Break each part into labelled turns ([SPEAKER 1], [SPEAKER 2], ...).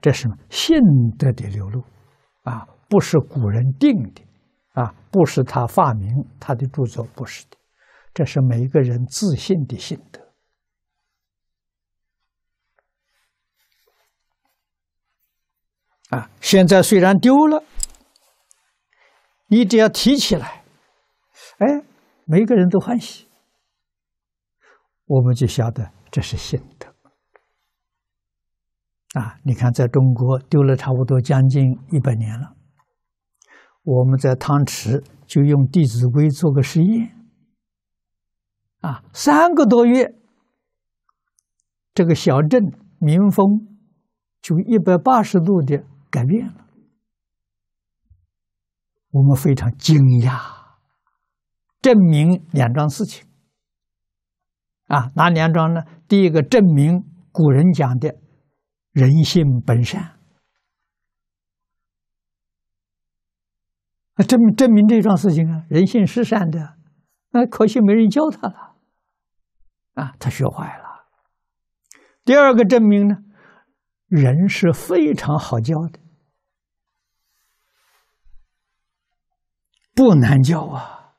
[SPEAKER 1] 这是信德的流露，啊，不是古人定的，啊，不是他发明，他的著作不是的，这是每一个人自信的心得，啊，现在虽然丢了，你只要提起来，哎，每个人都欢喜，我们就晓得这是信德。啊！你看，在中国丢了差不多将近一百年了。我们在汤池就用《弟子规》做个实验。啊，三个多月，这个小镇民风就一百八十度的改变了。我们非常惊讶，证明两桩事情。啊，哪两桩呢？第一个证明古人讲的。人性本善，那证证明这桩事情啊，人性是善的。那可惜没人教他了，啊，他学坏了。第二个证明呢，人是非常好教的，不难教啊。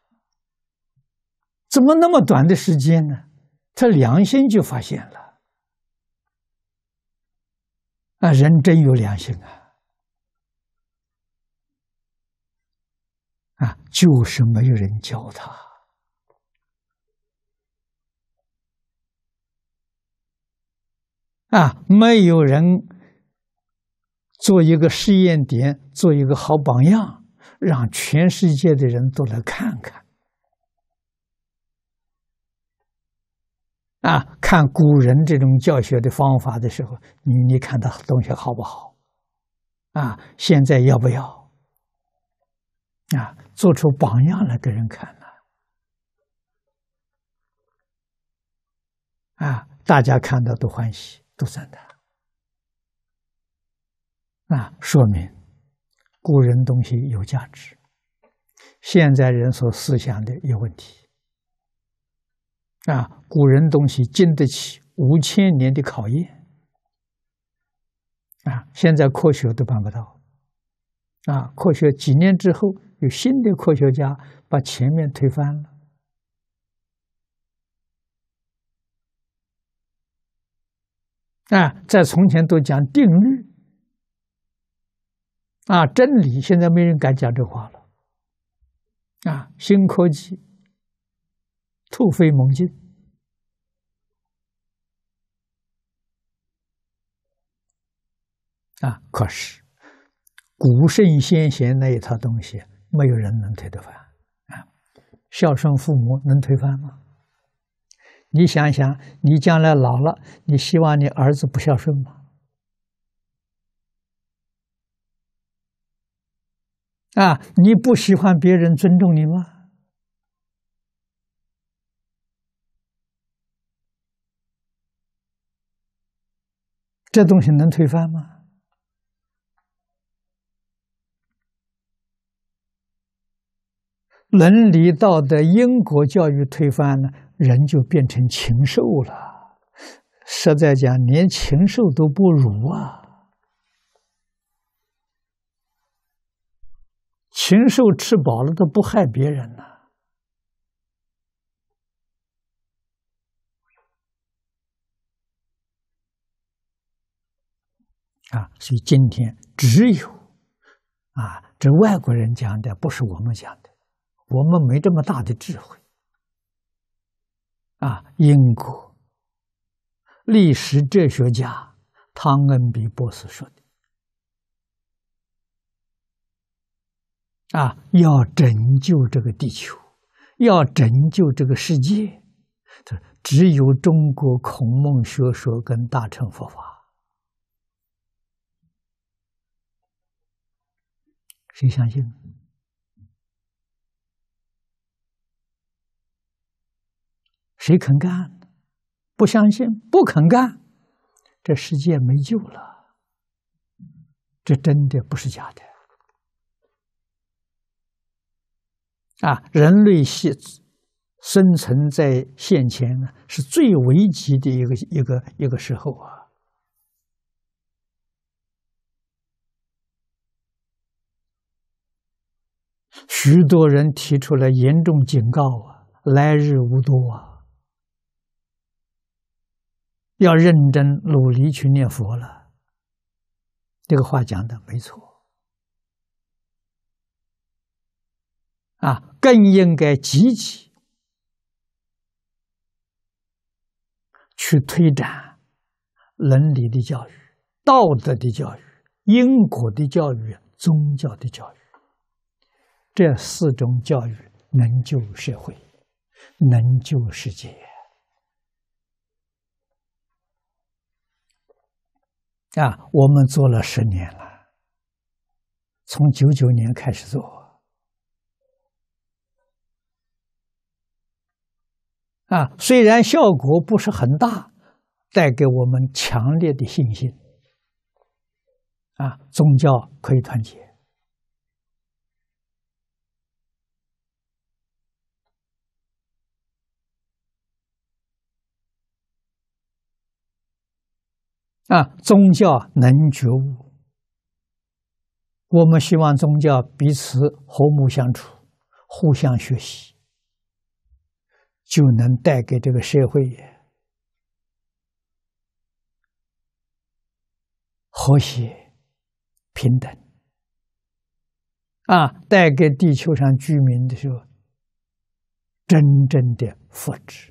[SPEAKER 1] 怎么那么短的时间呢？他良心就发现了。啊，人真有良心啊！啊，就是没有人教他，啊，没有人做一个试验点，做一个好榜样，让全世界的人都来看看。啊，看古人这种教学的方法的时候，你你看他东西好不好？啊，现在要不要？啊，做出榜样来给人看呢、啊，大家看到都欢喜，都赞叹，啊，说明古人东西有价值，现在人所思想的有问题。啊，古人东西经得起五千年的考验啊！现在科学都办不到啊！科学几年之后，有新的科学家把前面推翻了。啊，在从前都讲定律啊，真理，现在没人敢讲这话了啊！新科技。突飞猛进啊！可是古圣先贤那一套东西，没有人能推得翻啊！孝顺父母能推翻吗？你想想，你将来老了，你希望你儿子不孝顺吗？啊，你不喜欢别人尊重你吗？这东西能推翻吗？伦理道德、英国教育推翻了，人就变成禽兽了。实在讲，连禽兽都不如啊！禽兽吃饱了都不害别人呢。啊，所以今天只有，啊，这外国人讲的不是我们讲的，我们没这么大的智慧。啊，英国历史哲学家汤恩比博士说的，啊，要拯救这个地球，要拯救这个世界，只有中国孔孟学说跟大乘佛法。谁相信，谁肯干？不相信，不肯干，这世界没救了。这真的不是假的啊！人类系生存在现前呢，是最危急的一个一个一个时候啊。许多人提出了严重警告啊，来日无多啊，要认真努力去念佛了。这个话讲的没错。啊，更应该积极去推展伦理的教育、道德的教育、因果的教育、宗教的教育。这四种教育能救社会，能救世界啊！我们做了十年了，从九九年开始做啊，虽然效果不是很大，带给我们强烈的信心啊，宗教可以团结。啊，宗教能觉悟，我们希望宗教彼此和睦相处，互相学习，就能带给这个社会和谐、平等，啊，带给地球上居民的时候真正的福祉。